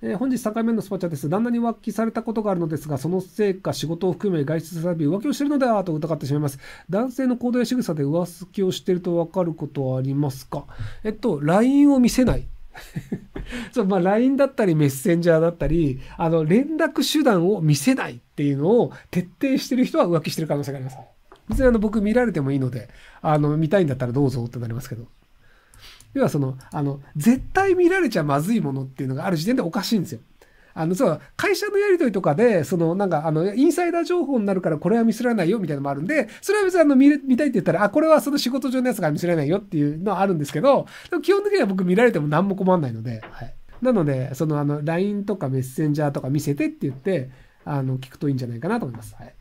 えー、本日3目のスパチャです。旦那に浮気されたことがあるのですが、そのせいか仕事を含め外出さービ浮気をしているのではと疑ってしまいます。男性の行動や仕草で浮気をしているとわかることはありますかえっと、LINE を見せない。そうまあ、LINE だったりメッセンジャーだったりあの連絡手段を見せないっていうのを徹底してる人は浮気してる可能性があります別にあの僕見られてもいいのであの見たいんだったらどうぞってなりますけど要はその、あの、絶対見られちゃまずいものっていうのがある時点でおかしいんですよ。あの、そう、会社のやり取りとかで、その、なんか、あの、インサイダー情報になるからこれは見せられないよみたいなのもあるんで、それは別にあの見、見たいって言ったら、あ、これはその仕事上のやつが見せられないよっていうのはあるんですけど、でも基本的には僕見られても何も困んないので、はい。なので、その、あの、LINE とかメッセンジャーとか見せてって言って、あの、聞くといいんじゃないかなと思います。はい。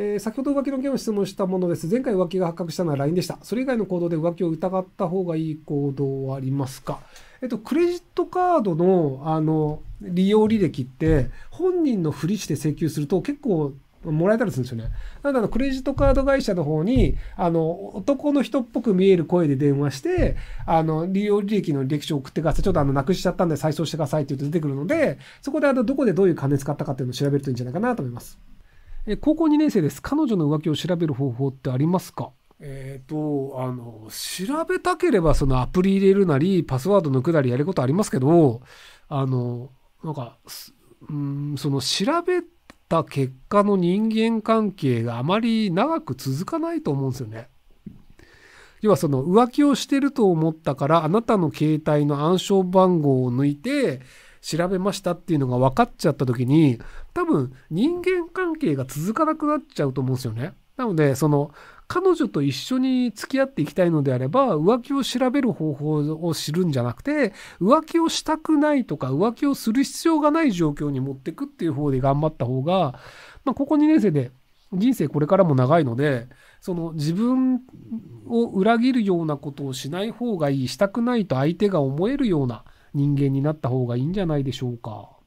えー、先ほど浮気の件を質問したものです。前回浮気が発覚したのは LINE でした。それ以外の行動で浮気を疑った方がいい行動はありますかえっと、クレジットカードの、あの、利用履歴って、本人のふりして請求すると結構もらえたりするんですよね。なので、クレジットカード会社の方に、あの、男の人っぽく見える声で電話して、あの、利用履歴の履歴書を送ってください。ちょっとあの、なくしちゃったんで再送してくださいって言うと出てくるので、そこであの、どこでどういう金使ったかっていうのを調べるといいんじゃないかなと思います。え高校2年生です。彼女の浮気を調べる方法ってありますかえっ、と、あの、調べたければそのアプリ入れるなり、パスワードのくだりやることありますけど、あの、なんか、うん、その調べた結果の人間関係があまり長く続かないと思うんですよね。要はその浮気をしてると思ったから、あなたの携帯の暗証番号を抜いて、調べましたっていうのが分かっちゃった時に、多分人間関係が続かなくなっちゃうと思うんですよね。なので、その、彼女と一緒に付き合っていきたいのであれば、浮気を調べる方法を知るんじゃなくて、浮気をしたくないとか、浮気をする必要がない状況に持ってくっていう方で頑張った方が、まあ、ここ2年生で人生これからも長いので、その自分を裏切るようなことをしない方がいい、したくないと相手が思えるような人間になった方がいいんじゃないでしょうか。